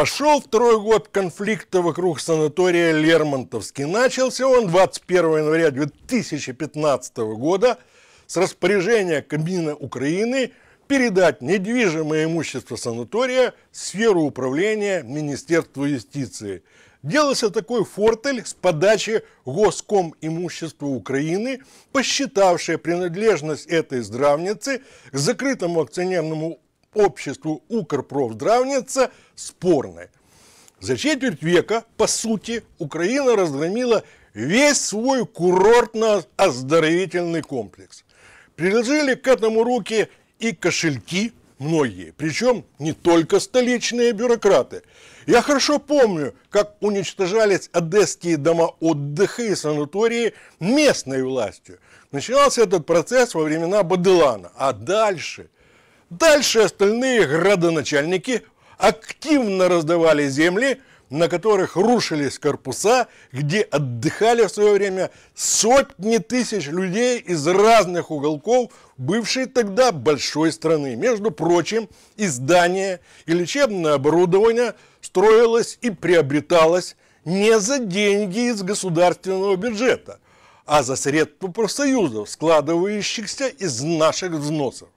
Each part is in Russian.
Пошел второй год конфликта вокруг санатория Лермонтовский. Начался он 21 января 2015 года с распоряжения Кабмина Украины передать недвижимое имущество санатория в сферу управления Министерства юстиции. Делался такой фортель с подачи Госком имущества Украины, посчитавшая принадлежность этой здравницы к закрытому акционерному обществу Укрпрофздравница спорны. За четверть века, по сути, Украина разгромила весь свой курортно-оздоровительный комплекс. Приложили к этому руки и кошельки многие, причем не только столичные бюрократы. Я хорошо помню, как уничтожались одесские дома отдыха и санатории местной властью. Начинался этот процесс во времена Баделана, а дальше – Дальше остальные градоначальники активно раздавали земли, на которых рушились корпуса, где отдыхали в свое время сотни тысяч людей из разных уголков бывшей тогда большой страны. Между прочим, и здание, и лечебное оборудование строилось и приобреталось не за деньги из государственного бюджета, а за средства профсоюзов, складывающихся из наших взносов.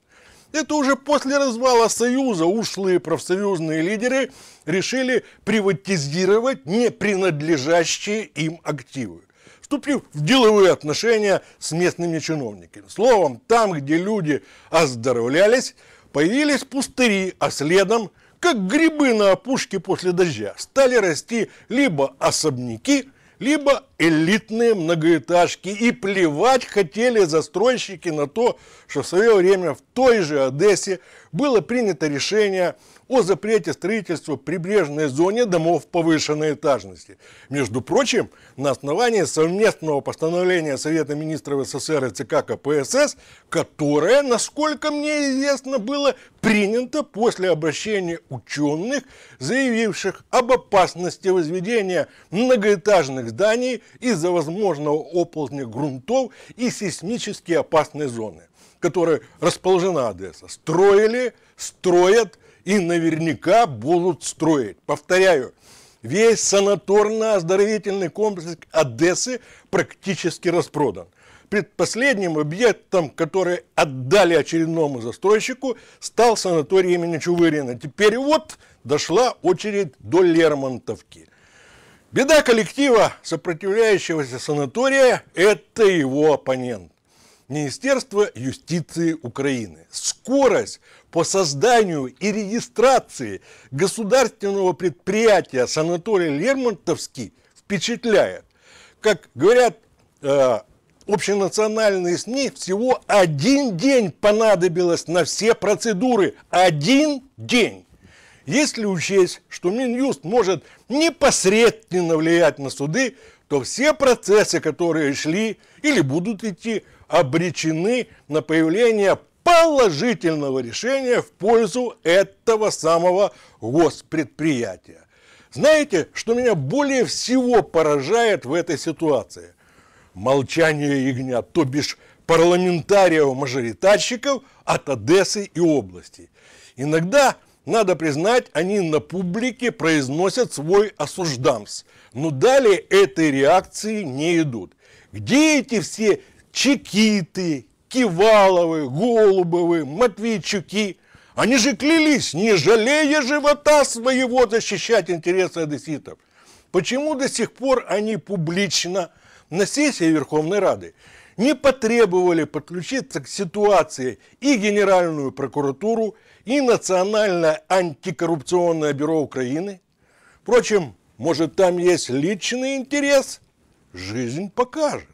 Это уже после развала Союза ушлые профсоюзные лидеры решили приватизировать не принадлежащие им активы вступив в деловые отношения с местными чиновниками. Словом, там, где люди оздоровлялись, появились пустыри, а следом, как грибы на опушке после дождя, стали расти либо особняки, либо элитные многоэтажки. И плевать хотели застройщики на то, что в свое время в той же Одессе было принято решение о запрете строительства в прибрежной зоне домов повышенной этажности. Между прочим, на основании совместного постановления Совета министров СССР и ЦК КПСС, которое, насколько мне известно, было принято после обращения ученых, заявивших об опасности возведения многоэтажных зданий из-за возможного оползня грунтов и сейсмически опасной зоны которая расположена Одесса, строили, строят и наверняка будут строить. Повторяю, весь санаторно-оздоровительный комплекс Одессы практически распродан. Предпоследним объектом, который отдали очередному застройщику, стал санаторий имени Чувырина. Теперь вот дошла очередь до Лермонтовки. Беда коллектива сопротивляющегося санатория – это его оппонент. Министерства юстиции Украины. Скорость по созданию и регистрации государственного предприятия санаторий Лермонтовский впечатляет. Как говорят э, общенациональные СМИ, всего один день понадобилось на все процедуры. Один день. Если учесть, что Минюст может непосредственно влиять на суды, то все процессы, которые шли или будут идти, обречены на появление положительного решения в пользу этого самого госпредприятия. Знаете, что меня более всего поражает в этой ситуации? Молчание ягнят, то бишь парламентариев-мажоритарщиков от Одессы и области. Иногда надо признать, они на публике произносят свой осуждамс. Но далее этой реакции не идут. Где эти все чекиты, Киваловы, Голубовы, Матвейчуки? Они же клялись, не жалея живота своего, защищать интересы одесситов. Почему до сих пор они публично на сессии Верховной Рады не потребовали подключиться к ситуации и Генеральную прокуратуру, и Национальное антикоррупционное бюро Украины. Впрочем, может там есть личный интерес? Жизнь покажет.